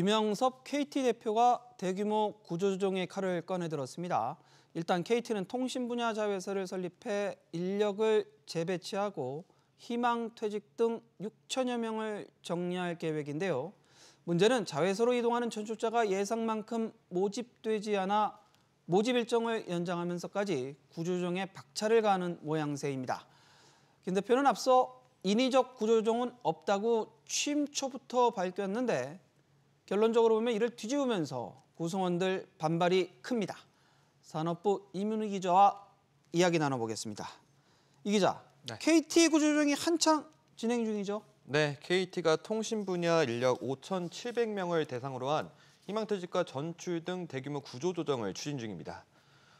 김영섭 KT 대표가 대규모 구조조정의 칼을 꺼내들었습니다. 일단 KT는 통신 분야 자회사를 설립해 인력을 재배치하고 희망 퇴직 등 6천여 명을 정리할 계획인데요. 문제는 자회사로 이동하는 전출자가 예상만큼 모집되지 않아 모집 일정을 연장하면서까지 구조조정에 박차를 가하는 모양새입니다. 김 대표는 앞서 인위적 구조조정은 없다고 취임 초부터 밝혔는데 결론적으로 보면 이를 뒤집으면서 구성원들 반발이 큽니다. 산업부 이민우 기자와 이야기 나눠보겠습니다. 이 기자, 네. KT 구조조정이 한창 진행 중이죠? 네, KT가 통신 분야 인력 5,700명을 대상으로 한 희망퇴직과 전출 등 대규모 구조조정을 추진 중입니다.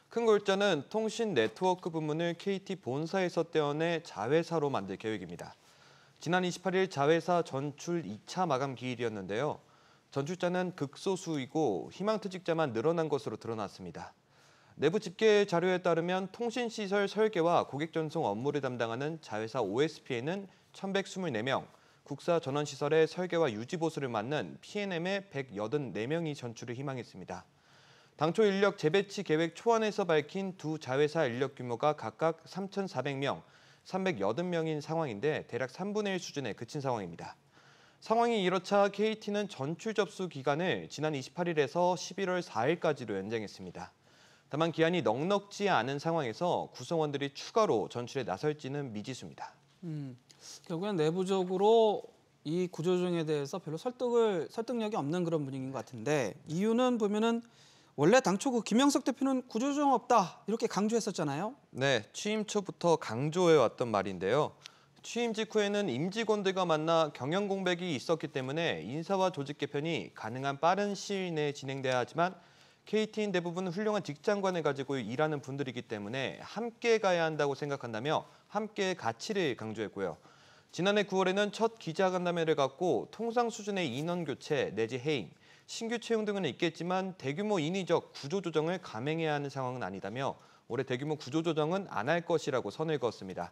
큰 골자는 통신 네트워크 부문을 KT 본사에서 떼어내 자회사로 만들 계획입니다. 지난 28일 자회사 전출 2차 마감 기일이었는데요. 전출자는 극소수이고 희망퇴직자만 늘어난 것으로 드러났습니다. 내부 집계 자료에 따르면 통신시설 설계와 고객 전송 업무를 담당하는 자회사 OSP에는 1,124명, 국사 전원시설의 설계와 유지보수를 맡는 PNM의 184명이 전출을 희망했습니다. 당초 인력 재배치 계획 초안에서 밝힌 두 자회사 인력 규모가 각각 3,400명, 380명인 상황인데 대략 3분의 1 수준에 그친 상황입니다. 상황이 이렇자 KT는 전출 접수 기간을 지난 28일에서 11월 4일까지로 연장했습니다. 다만 기한이 넉넉지 않은 상황에서 구성원들이 추가로 전출에 나설지는 미지수입니다. 음, 결국엔 내부적으로 이 구조조정에 대해서 별로 설득을 설득력이 없는 그런 분위기인 것 같은데 이유는 보면은 원래 당초 그 김영석 대표는 구조조정 없다 이렇게 강조했었잖아요. 네, 취임 초부터 강조해 왔던 말인데요. 취임 직후에는 임직원들과 만나 경영 공백이 있었기 때문에 인사와 조직 개편이 가능한 빠른 시일 내에 진행돼야 하지만 KT인 대부분 훌륭한 직장관을 가지고 일하는 분들이기 때문에 함께 가야 한다고 생각한다며 함께 가치를 강조했고요. 지난해 9월에는 첫 기자간담회를 갖고 통상 수준의 인원 교체 내지 해임, 신규 채용 등은 있겠지만 대규모 인위적 구조조정을 감행해야 하는 상황은 아니다며 올해 대규모 구조조정은 안 할 것이라고 선을 그었습니다.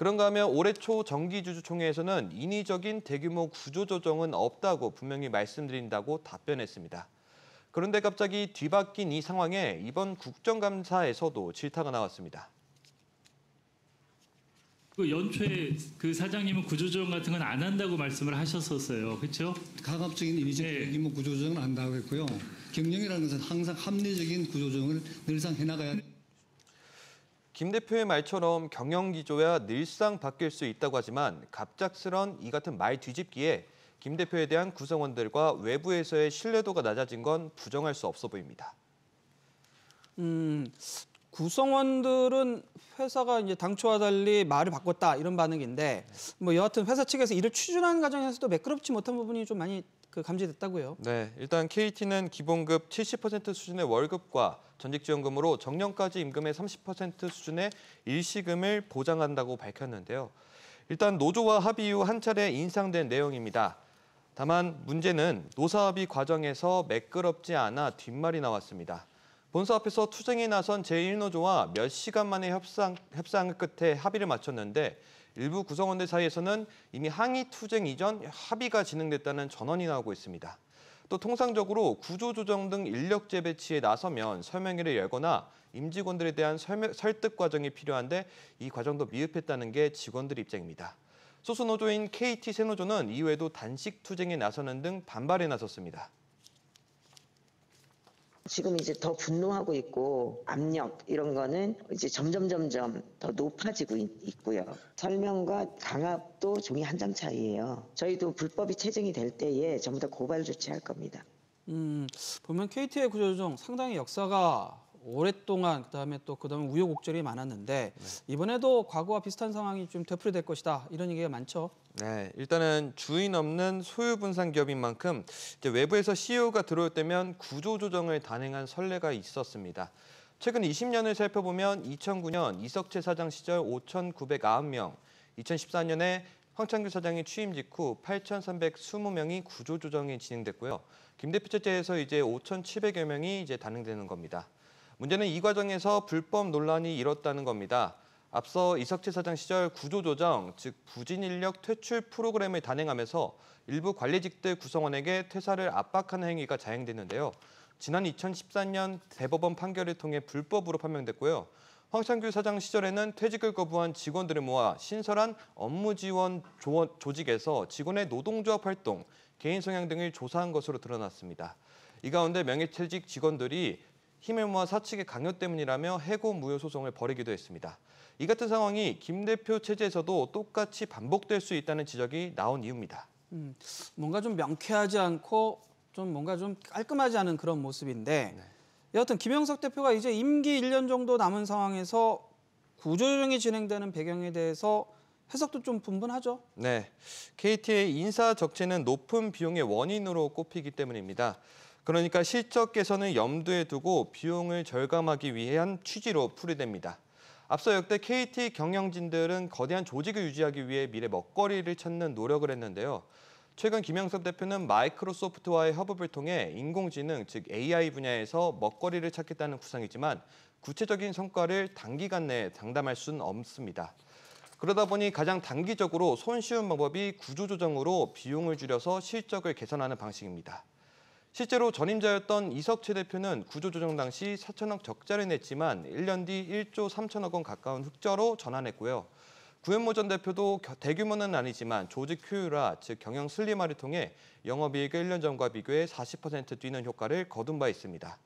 그런가 하면 올해 초 정기주주총회에서는 인위적인 대규모 구조조정은 없다고 분명히 말씀드린다고 답변했습니다. 그런데 갑자기 뒤바뀐 이 상황에 이번 국정감사에서도 질타가 나왔습니다. 그 연초에 그 사장님은 구조조정 같은 건 안 한다고 말씀을 하셨었어요. 그렇죠? 가급적인 인위적 네. 대규모 구조조정은 안다고 했고요. 경영이라는 것은 항상 합리적인 구조조정을 늘상 해나가야 김 대표의 말처럼 경영 기조야 늘상 바뀔 수 있다고 하지만 갑작스런 이 같은 말 뒤집기에 김 대표에 대한 구성원들과 외부에서의 신뢰도가 낮아진 건 부정할 수 없어 보입니다. 음, 구성원들은 회사가 이제 당초와 달리 말을 바꿨다 이런 반응인데 뭐 여하튼 회사 측에서 이를 추진하는 과정에서도 매끄럽지 못한 부분이 좀 많이 그 감지됐다고요. 네, 일단 KT는 기본급 70% 수준의 월급과 전직지원금으로 정년까지 임금의 30% 수준의 일시금을 보장한다고 밝혔는데요. 일단 노조와 합의 후 한 차례 인상된 내용입니다. 다만 문제는 노사합의 과정에서 매끄럽지 않아 뒷말이 나왔습니다. 본사 앞에서 투쟁에 나선 제1노조와 몇 시간 만에 협상, 협상 끝에 합의를 마쳤는데 일부 구성원들 사이에서는 이미 항의 투쟁 이전 합의가 진행됐다는 전언이 나오고 있습니다. 또 통상적으로 구조조정 등 인력 재배치에 나서면 설명회를 열거나 임직원들에 대한 설명, 설득 과정이 필요한데 이 과정도 미흡했다는 게 직원들 입장입니다. 소수노조인 KT 새노조는 이외에도 단식 투쟁에 나서는 등 반발에 나섰습니다. 지금 이제 더 분노하고 있고 압력 이런 거는 이제 점점 점점 더 높아지고 있, 고요 설명과 강압도 종이 한 장 차이예요. 저희도 불법이 체증이 될 때에 전부 다 고발 조치할 겁니다. 음, 보면 KT의 구조조정 상당히 역사가 오랫동안 그다음에 또 그다음에 우여곡절이 많았는데 네. 이번에도 과거와 비슷한 상황이 좀 되풀이될 것이다 이런 얘기가 많죠. 네, 일단은 주인 없는 소유 분산 기업인 만큼 외부에서 CEO가 들어올 때면 구조 조정을 단행한 선례가 있었습니다. 최근 20년을 살펴보면 2009년 이석채 사장 시절 5,909명, 2014년에 황창규 사장이 취임 직후 8,320명이 구조 조정이 진행됐고요. 김 대표 체제에서 이제 5,700여 명이 이제 단행되는 겁니다. 문제는 이 과정에서 불법 논란이 일었다는 겁니다. 앞서 이석채 사장 시절 구조조정, 즉 부진 인력 퇴출 프로그램을 단행하면서 일부 관리직들 구성원에게 퇴사를 압박하는 행위가 자행됐는데요. 지난 2014년 대법원 판결을 통해 불법으로 판명됐고요. 황창규 사장 시절에는 퇴직을 거부한 직원들을 모아 신설한 업무지원 조직에서 직원의 노동조합 활동, 개인 성향 등을 조사한 것으로 드러났습니다. 이 가운데 명예퇴직 직원들이 힘을 모아 사측의 강요 때문이라며 해고 무효 소송을 벌이기도 했습니다. 이 같은 상황이 김 대표 체제에서도 똑같이 반복될 수 있다는 지적이 나온 이유입니다. 음, 뭔가 좀 명쾌하지 않고 좀 뭔가 좀 깔끔하지 않은 그런 모습인데 네. 여하튼 김영석 대표가 이제 임기 1년 정도 남은 상황에서 구조조정이 진행되는 배경에 대해서 해석도 좀 분분하죠. 네, KT의 인사 적체는 높은 비용의 원인으로 꼽히기 때문입니다. 그러니까 실적 개선을 염두에 두고 비용을 절감하기 위한 취지로 풀이됩니다. 앞서 역대 KT 경영진들은 거대한 조직을 유지하기 위해 미래 먹거리를 찾는 노력을 했는데요. 최근 김영섭 대표는 마이크로소프트와의 협업을 통해 인공지능, 즉 AI 분야에서 먹거리를 찾겠다는 구상이지만 구체적인 성과를 단기간 내에 장담할 수는 없습니다. 그러다 보니 가장 단기적으로 손쉬운 방법이 구조조정으로 비용을 줄여서 실적을 개선하는 방식입니다. 실제로 전임자였던 이석채 대표는 구조조정 당시 4천억 적자를 냈지만 1년 뒤 1조 3천억 원 가까운 흑자로 전환했고요. 구현모 전 대표도 대규모는 아니지만 조직 효율화, 즉 경영 슬림화를 통해 영업이익을 1년 전과 비교해 40% 뛰는 효과를 거둔 바 있습니다.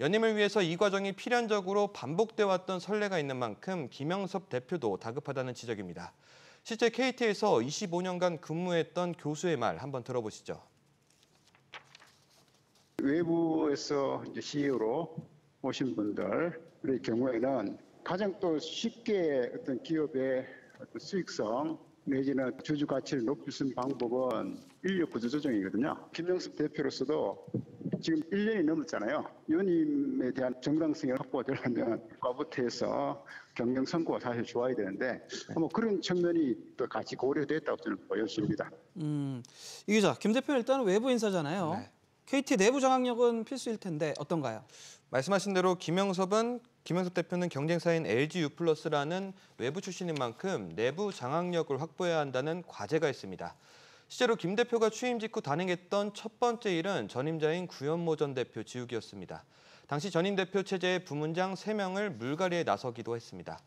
연임을 위해서 이 과정이 필연적으로 반복돼 왔던 선례가 있는 만큼 김영섭 대표도 다급하다는 지적입니다. 실제 KT에서 25년간 근무했던 교수의 말 한번 들어보시죠. 외부에서 이제 CEO로 오신 분들의 경우에는 가장 또 쉽게 어떤 기업의 어떤 수익성 내지는 주주 가치를 높일 수 있는 방법은 인력 구조 조정이거든요. 김영섭 대표로서도 지금 1년이 넘었잖아요. 연임에 대한 정당성이 확보가 되려면 과부태에서 경영 선거가 사실 좋아야 되는데 뭐 그런 측면이 또 같이 고려됐다고 저는 보여집니다. 음, 이 기자, 김 대표 일단 외부 인사잖아요. 네. KT 내부 장악력은 필수일 텐데 어떤가요? 말씀하신 대로 김영섭은 김영섭 대표는 경쟁사인 LGU+라는 플러스 외부 출신인 만큼 내부 장악력을 확보해야 한다는 과제가 있습니다. 실제로 김 대표가 취임 직후 단행했던 첫 번째 일은 전임자인 구현모 전 대표 지우기였습니다. 당시 전임 대표 체제의 부문장 3명을 물갈이에 나서기도 했습니다.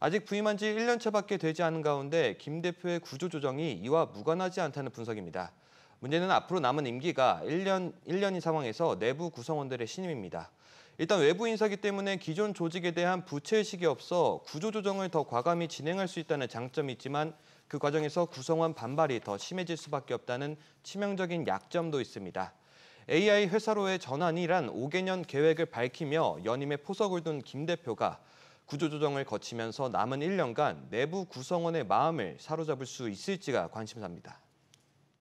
아직 부임한 지 1년차밖에 되지 않은 가운데 김 대표의 구조조정이 이와 무관하지 않다는 분석입니다. 문제는 앞으로 남은 임기가 1년, 1년인 상황에서 내부 구성원들의 신임입니다. 일단 외부 인사기 때문에 기존 조직에 대한 부채의식이 없어 구조조정을 더 과감히 진행할 수 있다는 장점이 있지만 그 과정에서 구성원 반발이 더 심해질 수밖에 없다는 치명적인 약점도 있습니다. AI 회사로의 전환이란 5개년 계획을 밝히며 연임에 포석을 둔 김 대표가 구조조정을 거치면서 남은 1년간 내부 구성원의 마음을 사로잡을 수 있을지가 관심사입니다.